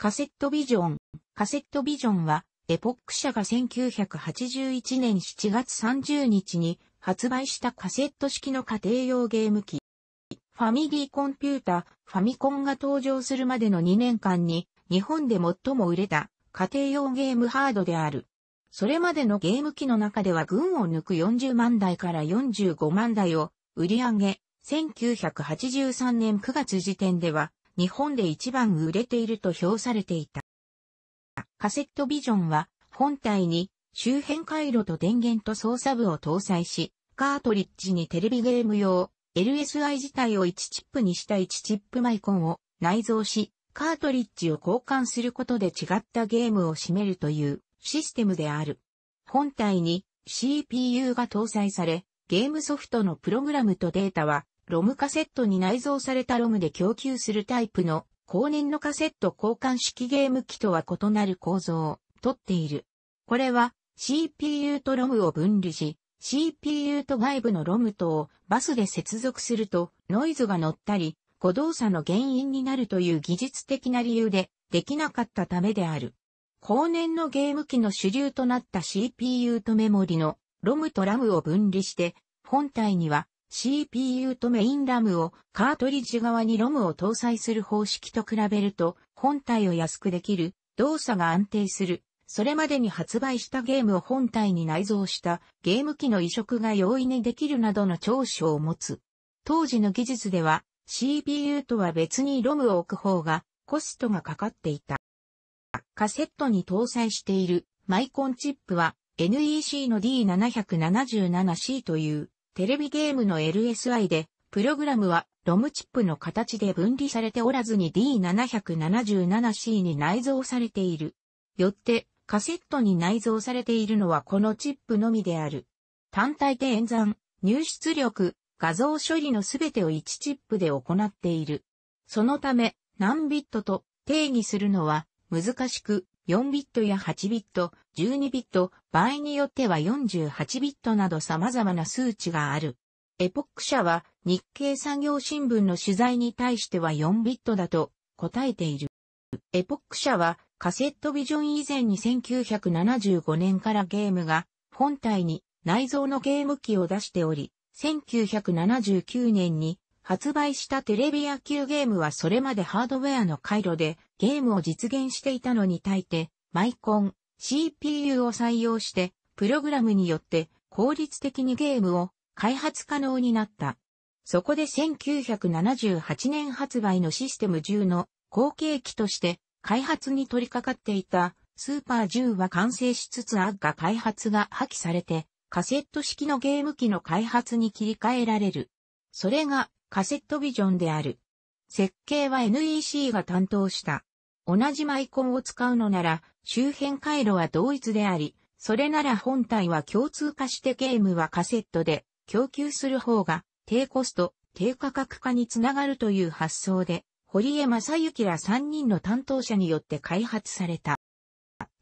カセットビジョン。カセットビジョンは、エポック社が1981年7月30日に発売したカセット式の家庭用ゲーム機。ファミリーコンピュータ、ファミコンが登場するまでの2年間に、日本で最も売れた家庭用ゲームハードである。それまでのゲーム機の中では群を抜く40万台から45万台を売り上げ、1983年9月時点では日本で一番売れていると評されていた。カセットビジョンは本体に周辺回路と電源と操作部を搭載し、カートリッジにテレビゲーム用 LSI 自体を1チップにした1チップマイコンを内蔵し、カートリッジを交換することで違ったゲームを占めるというシステムである。本体に CPU が搭載され、ゲームソフトのプログラムとデータはロムカセットに内蔵されたロムで供給するタイプの後年のカセット交換式ゲーム機とは異なる構造をとっている。これは CPU とロムを分離し、CPU と外部のロムとをバスで接続するとノイズが乗ったり誤動作の原因になるという技術的な理由でできなかったためである。後年のゲーム機の主流となった CPU とメモリのロムとラムを分離して本体には CPU とメインラムをカートリッジ側にロムを搭載する方式と比べると本体を安くできる、動作が安定する、それまでに発売したゲームを本体に内蔵したゲーム機の移植が容易にできるなどの長所を持つ。当時の技術では CPU とは別にロムを置く方がコストがかかっていた。カセットに搭載しているマイコンチップは NEC の D777C というテレビゲームの LSI で、プログラムはロムチップの形で分離されておらずに D777C に内蔵されている。よって、カセットに内蔵されているのはこのチップのみである。単体で演算、入出力、画像処理のすべてを1チップで行っている。そのため、何ビットと定義するのは難しく、4ビットや8ビット、12ビット、場合によっては48ビットなど様々な数値がある。エポック社は日経産業新聞の取材に対しては4ビットだと答えている。エポック社はカセットビジョン以前に1975年からゲームが本体に内蔵のゲーム機を出しており、1979年に発売したテレビ野球ゲームはそれまでハードウェアの回路でゲームを実現していたのに対してマイコン CPU を採用してプログラムによって効率的にゲームを開発可能になった。そこで1978年発売のシステム10の後継機として開発に取り掛かっていたスーパー10は完成しつつあが開発が破棄されてカセット式のゲーム機の開発に切り替えられる。それがカセットビジョンである。設計は NEC が担当した。同じマイコンを使うのなら、周辺回路は同一であり、それなら本体は共通化してゲームはカセットで供給する方が低コスト、低価格化につながるという発想で、堀江正幸ら3人の担当者によって開発された。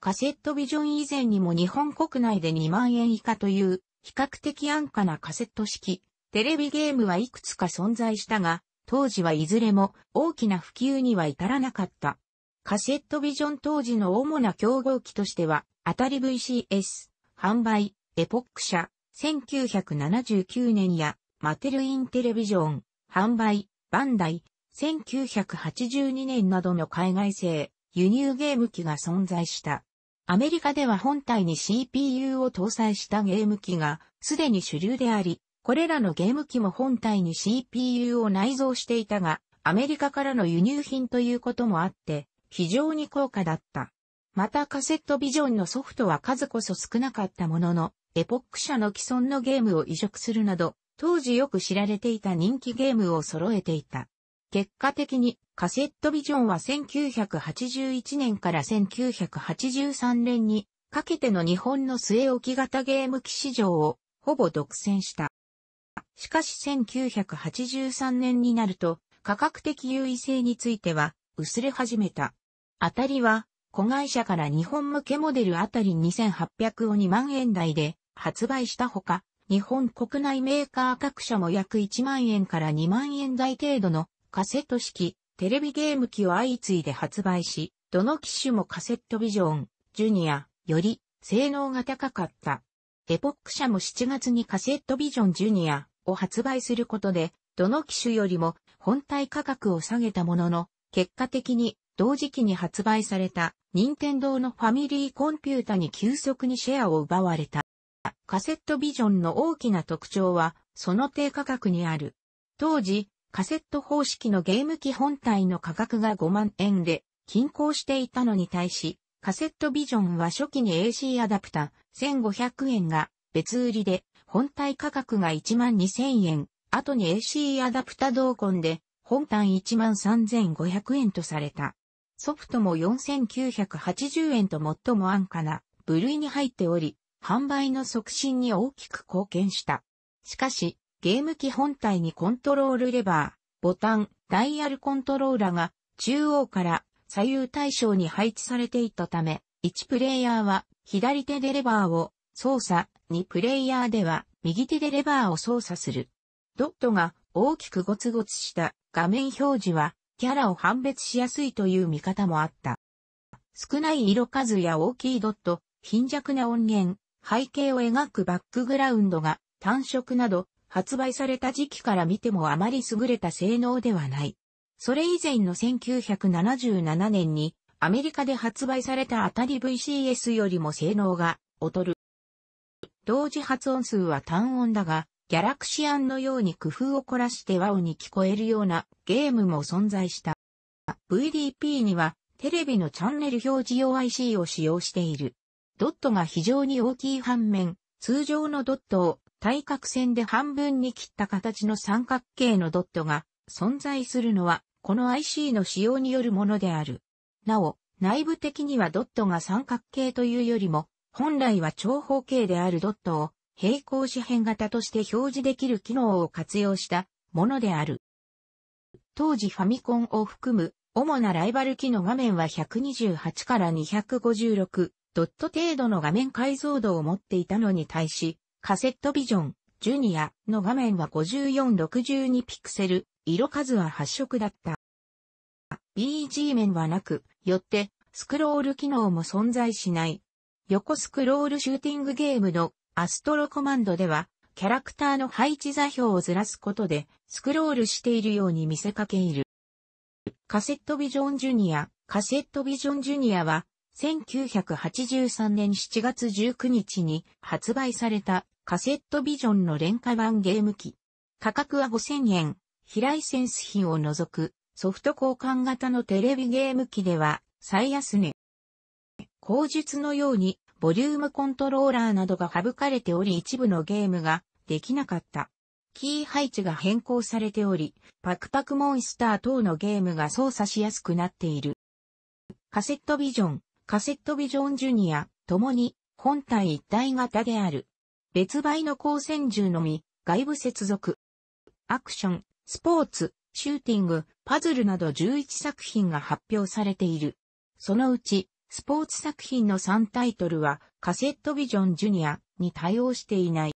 カセットビジョン以前にも日本国内で2万円以下という比較的安価なカセット式テレビゲームはいくつか存在したが、当時はいずれも大きな普及には至らなかった。カセットビジョン当時の主な競合機としては、当たり VCS、販売、エポック社、1979年や、マテルインテレビジョン、販売、バンダイ、1982年などの海外製、輸入ゲーム機が存在した。アメリカでは本体に CPU を搭載したゲーム機がすでに主流であり、これらのゲーム機も本体に CPU を内蔵していたが、アメリカからの輸入品ということもあって、非常に高価だった。またカセットビジョンのソフトは数こそ少なかったものの、エポック社の既存のゲームを移植するなど、当時よく知られていた人気ゲームを揃えていた。結果的にカセットビジョンは1981年から1983年にかけての日本の据え置き型ゲーム機市場をほぼ独占した。しかし1983年になると、価格的優位性については、薄れ始めた。当たりは、子会社から日本向けモデルあたり2800を2万円台で発売したほか、日本国内メーカー各社も約1万円から2万円台程度のカセット式、テレビゲーム機を相次いで発売し、どの機種もカセットビジョン、ジュニア、より性能が高かった。エポック社も7月にカセットビジョンジュニア、を発売することで、どの機種よりも本体価格を下げたものの、結果的に同時期に発売された任天堂のファミリーコンピュータに急速にシェアを奪われた。カセットビジョンの大きな特徴は、その低価格にある。当時、カセット方式のゲーム機本体の価格が5万円で、均衡していたのに対し、カセットビジョンは初期に AC アダプタ1500円が別売りで本体価格が1万2000円、後に AC アダプタ同梱で、本単1万3500円とされた。ソフトも4980円と最も安価な部類に入っており、販売の促進に大きく貢献した。しかし、ゲーム機本体にコントロールレバー、ボタン、ダイヤルコントローラが中央から左右対称に配置されていたため、1プレイヤーは左手でレバーを操作にプレイヤーでは右手でレバーを操作する。ドットが大きくゴツゴツした画面表示はキャラを判別しやすいという見方もあった。少ない色数や大きいドット、貧弱な音源、背景を描くバックグラウンドが単色など発売された時期から見てもあまり優れた性能ではない。それ以前の1977年にアメリカで発売された当たり VCS よりも性能が劣る同時発音数は単音だが、ギャラクシアンのように工夫を凝らして和音に聞こえるようなゲームも存在した。VDP にはテレビのチャンネル表示用 IC を使用している。ドットが非常に大きい反面、通常のドットを対角線で半分に切った形の三角形のドットが存在するのは、この IC の使用によるものである。なお、内部的にはドットが三角形というよりも、本来は長方形であるドットを平行四辺型として表示できる機能を活用したものである。当時ファミコンを含む主なライバル機の画面は128から256ドット程度の画面解像度を持っていたのに対し、カセットビジョン、ジュニアの画面は5462ピクセル、色数は8色だった。BG 面はなく、よってスクロール機能も存在しない横スクロールシューティングゲームのアストロコマンドでは、キャラクターの配置座標をずらすことで、スクロールしているように見せかけいる。カセットビジョンジュニア、カセットビジョンジュニアは、1983年7月19日に発売されたカセットビジョンの廉価版ゲーム機。価格は5000円、非ライセンス品を除くソフト交換型のテレビゲーム機では最安値。口述のようにボリュームコントローラーなどが省かれており一部のゲームができなかった。キー配置が変更されており、パクパクモンスター等のゲームが操作しやすくなっている。カセットビジョン、カセットビジョンジュニア、ともに本体一体型である。別売の光線銃のみ、外部接続。アクション、スポーツ、シューティング、パズルなど11作品が発表されている。そのうち、スポーツ作品の3タイトルはカセットビジョンジュニアに対応していない。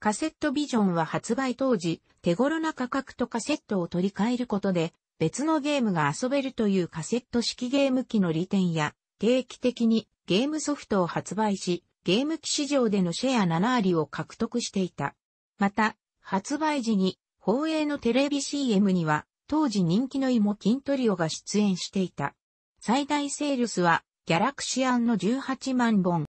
カセットビジョンは発売当時、手頃な価格とカセットを取り替えることで、別のゲームが遊べるというカセット式ゲーム機の利点や、定期的にゲームソフトを発売し、ゲーム機市場でのシェア7割を獲得していた。また、発売時に、放映のテレビ CM には、当時人気の芋金トリオが出演していた。最大セールスは、ギャラクシアンの18万本。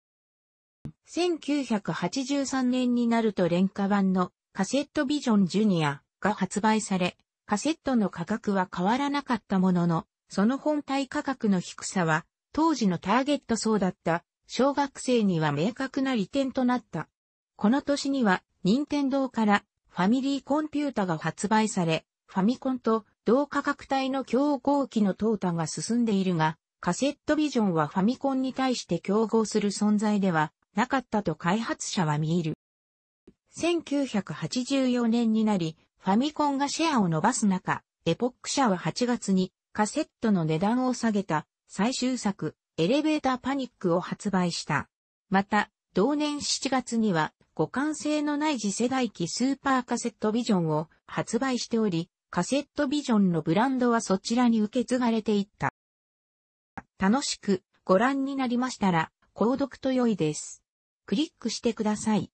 1983年になると廉価版のカセットビジョンジュニアが発売され、カセットの価格は変わらなかったものの、その本体価格の低さは、当時のターゲット層だった小学生には明確な利点となった。この年には、任天堂からファミリーコンピュータが発売され、ファミコンと同価格帯の競合機の淘汰が進んでいるが、カセットビジョンはファミコンに対して競合する存在ではなかったと開発者は見える。1984年になり、ファミコンがシェアを伸ばす中、エポック社は8月にカセットの値段を下げた最終作、エレベーターパニックを発売した。また、同年7月には、互換性のない次世代機スーパーカセットビジョンを発売しており、カセットビジョンのブランドはそちらに受け継がれていった。楽しくご覧になりましたら、購読と良いです。クリックしてください。